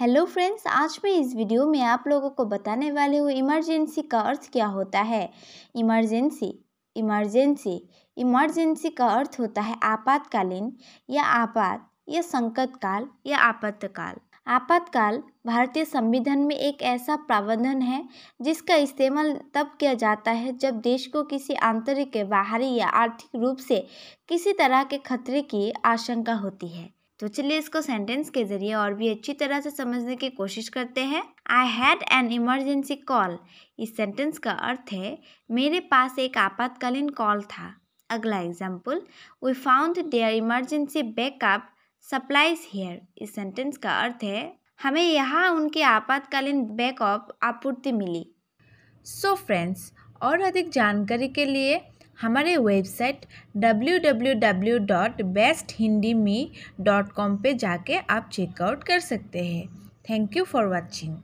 hello friends आज मैं इस वीडियो में आप लोगों को बताने वाली हूँ इमरजेंसी का अर्थ क्या होता है इमरजेंसी इमरजेंसी इमरजेंसी का अर्थ होता है आपातकालीन या आपात या संकट काल या आपातकाल आपातकाल भारतीय संविधान में एक ऐसा प्रावधान है जिसका इस्तेमाल तब किया जाता है जब देश को किसी आंतरिक बाहरी या आर्थिक रूप से किसी तरह के खतरे की आशंका होती है तो चलिए इसको सेंटेंस के जरिए और भी अच्छी तरह से समझने की कोशिश करते हैं I had an emergency call इस सेंटेंस का अर्थ है मेरे पास एक आपातकालीन कॉल था अगला example we found their emergency backup supplies here इस सेंटेंस का अर्थ है हमें यहाँ उनके आपातकालीन बैकअप आपूर्ति मिली सो so फ्रेंड्स और अधिक जानकारी के लिए हमारे website W W W dot best Hindi me dot com पर जाके आप चेकआउट कर सकते हैं थैंक यू फॉर वॉचिंग